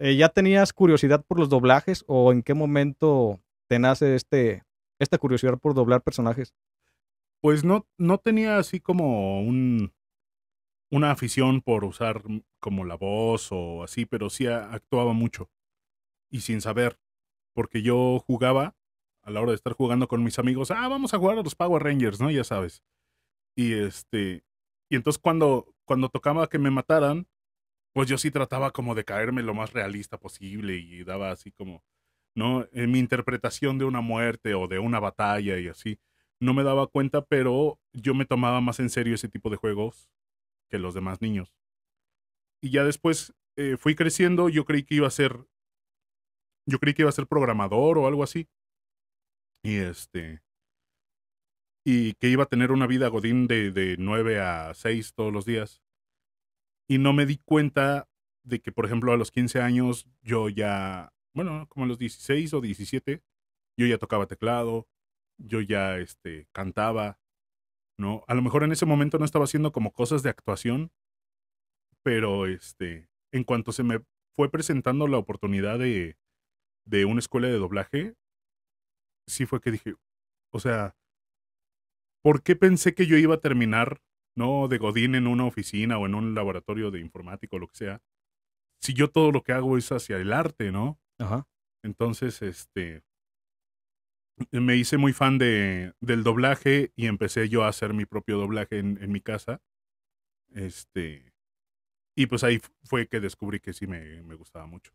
Eh, ¿ya tenías curiosidad por los doblajes o en qué momento te nace este, esta curiosidad por doblar personajes? Pues no, no tenía así como un, una afición por usar como la voz o así, pero sí actuaba mucho y sin saber, porque yo jugaba a la hora de estar jugando con mis amigos, ah, vamos a jugar a los Power Rangers, ¿no? Ya sabes. Y este, y entonces cuando, cuando tocaba que me mataran, pues yo sí trataba como de caerme lo más realista posible y daba así como, ¿no? En mi interpretación de una muerte o de una batalla y así, no me daba cuenta, pero yo me tomaba más en serio ese tipo de juegos que los demás niños. Y ya después eh, fui creciendo, yo creí que iba a ser, yo creí que iba a ser programador o algo así. Y este, y que iba a tener una vida godín de, de 9 a 6 todos los días y no me di cuenta de que, por ejemplo, a los 15 años yo ya, bueno, como a los 16 o 17, yo ya tocaba teclado, yo ya este, cantaba, ¿no? A lo mejor en ese momento no estaba haciendo como cosas de actuación, pero este, en cuanto se me fue presentando la oportunidad de, de una escuela de doblaje, sí fue que dije, o sea, ¿por qué pensé que yo iba a terminar no de Godín en una oficina o en un laboratorio de informático, lo que sea, si yo todo lo que hago es hacia el arte, ¿no? Ajá. Entonces, este, me hice muy fan de, del doblaje y empecé yo a hacer mi propio doblaje en, en mi casa. Este, y pues ahí fue que descubrí que sí me, me gustaba mucho.